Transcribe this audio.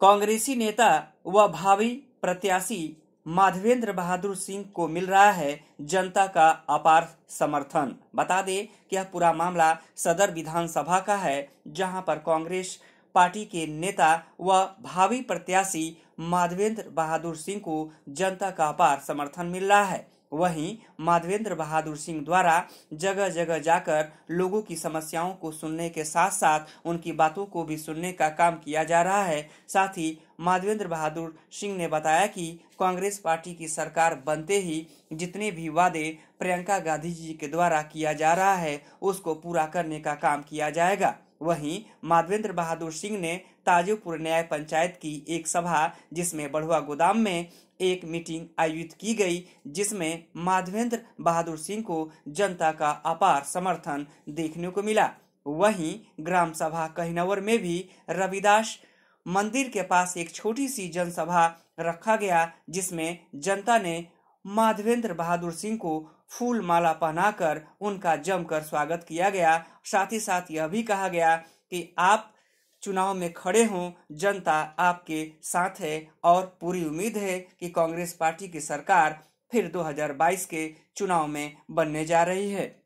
कांग्रेसी नेता व भावी प्रत्याशी माधवेंद्र बहादुर सिंह को मिल रहा है जनता का अपार समर्थन बता दे कि यह पूरा मामला सदर विधानसभा का है जहां पर कांग्रेस पार्टी के नेता व भावी प्रत्याशी माधवेंद्र बहादुर सिंह को जनता का अपार समर्थन मिल रहा है वहीं माधवेंद्र बहादुर सिंह द्वारा जगह जगह जाकर लोगों की समस्याओं को सुनने के साथ साथ उनकी बातों को भी सुनने का काम किया जा रहा है साथ ही माधवेंद्र बहादुर सिंह ने बताया कि कांग्रेस पार्टी की सरकार बनते ही जितने भी वादे प्रियंका गांधी जी के द्वारा किया जा रहा है उसको पूरा करने का काम किया जाएगा वहीं माधवेंद्र बहादुर सिंह ने ताजोपुर न्याय पंचायत की एक सभा जिसमें बढ़ुआ गोदाम में एक मीटिंग आयोजित की गई जिसमें माधवेंद्र बहादुर सिंह को जनता का अपार समर्थन देखने को मिला वहीं ग्राम सभा कहनवर में भी रविदास मंदिर के पास एक छोटी सी जनसभा रखा गया जिसमें जनता ने माधवेंद्र बहादुर सिंह को फूल माला पहनाकर उनका जमकर स्वागत किया गया साथ ही साथ यह भी कहा गया कि आप चुनाव में खड़े हों जनता आपके साथ है और पूरी उम्मीद है कि कांग्रेस पार्टी की सरकार फिर 2022 के चुनाव में बनने जा रही है